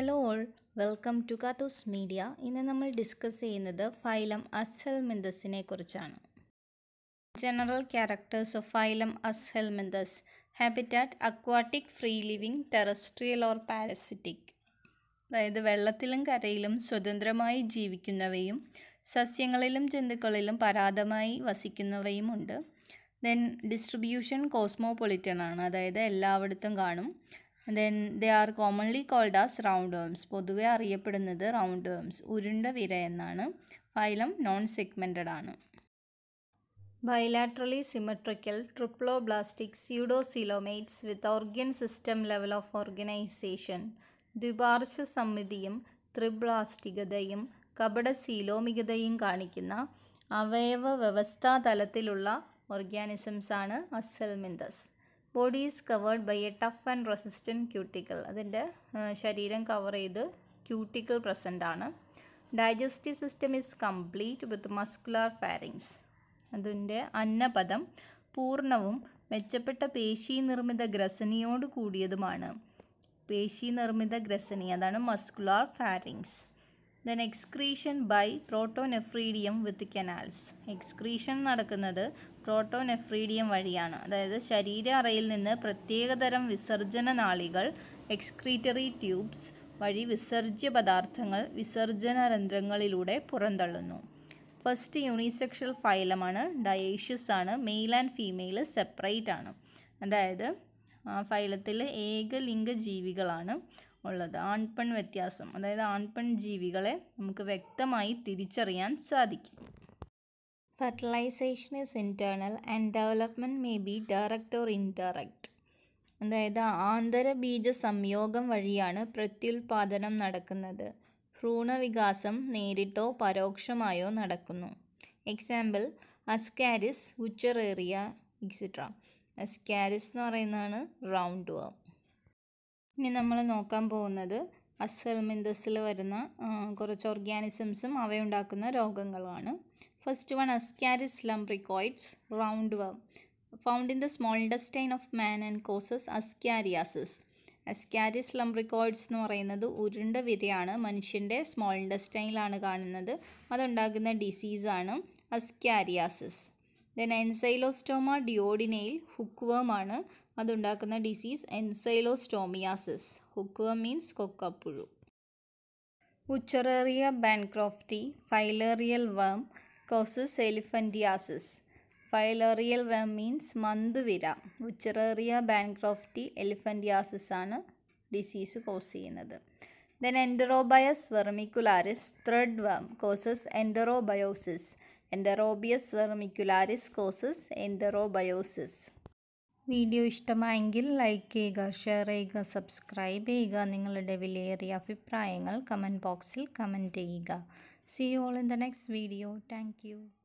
hello all welcome to കാത്തോസ് media ഇന്ന് നമ്മൾ ഡിസ്കസ് ചെയ്യുന്നത് ഫൈലം അസ്ഹെൽമെന്തസിനെ കുറിച്ചാണ് general characters of phylum aschelminthes habitat aquatic free living terrestrial or parasitic അതായത് വെള്ളത്തിലും കരയിലും സ്വതന്ത്രമായി ജീവിക്കുന്നവയും സസ്യങ്ങളിലും ജന്തുക്കളിലും പരാതമായി വസിക്കുന്നവയുമുണ്ട് ദെൻ ഡിസ്ട്രിബ്യൂഷൻ കോസ്മോപൊളിറ്റൻ ആണ് അതായത് എല്ലായിടത്തും കാണും then they are commonly called as round worms പൊതുവെ അറിയപ്പെടുന്നത് റൗണ്ട് വേംസ് ഉരുണ്ട വിര എന്നാണ് ഫൈലം നോൺ സെഗ്മെൻറ്റഡ് ആണ് bilaterally symmetrical triplo triploblastic pseudocoelomates with organ system level of organisation ദ്വിപാർശ്വ സമിതിയും ത്രിബ്ലാസ്റ്റികതയും കപടശീലോമികതയും കാണിക്കുന്ന അവയവ വ്യവസ്ഥാ തലത്തിലുള്ള ആണ് aschelminthes body is covered by a tough and resistant cuticle അതിൻ്റെ ശരീരം കവർ ചെയ്ത് ക്യൂട്ടിക്കൽ പ്രസൻ്റ് ആണ് digestive system is complete with muscular pharynx അതിൻ്റെ അന്നപദം പൂർണ്ണവും മെച്ചപ്പെട്ട പേശി നിർമ്മിത ഗ്രസനിയോട് കൂടിയതുമാണ് പേശി നിർമ്മിത ഗ്രസനി അതാണ് muscular pharynx then excretion by protonephridium with canals excretion നടക്കുന്നത് പ്രോട്ടോനെഫ്രീഡിയം വഴിയാണ് അതായത് ശരീര അറയിൽ നിന്ന് പ്രത്യേകതരം വിസർജന നാളികൾ എക്സ്ക്രീറ്ററി ട്യൂബ്സ് വഴി വിസർജ്യ പദാർത്ഥങ്ങൾ വിസർജന രന്ധ്രങ്ങളിലൂടെ പുറന്തള്ളുന്നു ഫസ്റ്റ് യൂണിസെക്ഷൽ ഫൈലമാണ് ഡയേഷ്യസ് ആണ് മെയിൽ ആൻഡ് ഫീമെയിൽ സെപ്പറേറ്റ് ആണ് അതായത് ഫൈലത്തിൽ ഏക ലിംഗ ജീവികളാണ് ഉള്ളത് ആൺപൺ വ്യത്യാസം അതായത് ആൺപൺ ജീവികളെ നമുക്ക് വ്യക്തമായി തിരിച്ചറിയാൻ സാധിക്കും fertilisation is internal and development may be direct or indirect അതായത് ആന്തരബീജ സംയോഗം വഴിയാണ് പ്രത്യുൽപാദനം നടക്കുന്നത് ഭ്രൂണവികാസം നേരിട്ടോ പരോക്ഷമായോ നടക്കുന്നു example ascaris wuchereria etcetera ascaris എന്ന് പറയുന്നതാണ് റൗണ്ട് വേം ഇനി നമ്മൾ നോക്കാൻ പോകുന്നത് അസ്വൽമിന്തസിൽ വരുന്ന കുറച്ച് ഓർഗാനിസംസും അവയുണ്ടാക്കുന്ന രോഗങ്ങളാണ് first one ascaris lumbricoides round worm found in the small intestine of man and causes ascariasis ascaris lumbricoides എന്ന് പറയുന്നത് ഉരുണ്ട വിരയാണ് മനുഷ്യൻ്റെ സ്മോൾ ഇൻഡസ്റ്റൈനിലാണ് കാണുന്നത് അതുണ്ടാകുന്ന ഡിസീസാണ് അസ്കാരിയാസിസ് ദെൻ എൻസൈലോസ്റ്റോമ ഡിയോഡിനയിൽ ഹുക്വേം ആണ് അതുണ്ടാക്കുന്ന ഡിസീസ് എൻസൈലോസ്റ്റോമിയാസിസ് ഹുക്വേം മീൻസ് കൊക്കപ്പുഴു wuchereria bancrofti filarial worm causes elephantiasis filarial worm means മന്തുവിര wuchereria bancrofti elephantiasis ആണ് ഡിസീസ് കോസ് ചെയ്യുന്നത് then enterobius vermicularis thread worm causes enterobiosis enterobius vermicularis causes enterobiosis video ഇഷ്ടമായെങ്കിൽ like ചെയ്യുക share ചെയ്യുക subscribe ചെയ്യുക നിങ്ങളുടെ വിലയേറിയ അഭിപ്രായങ്ങൾ കമൻറ്റ് ബോക്സിൽ കമൻറ്റ് ചെയ്യുക see you all in the next video thank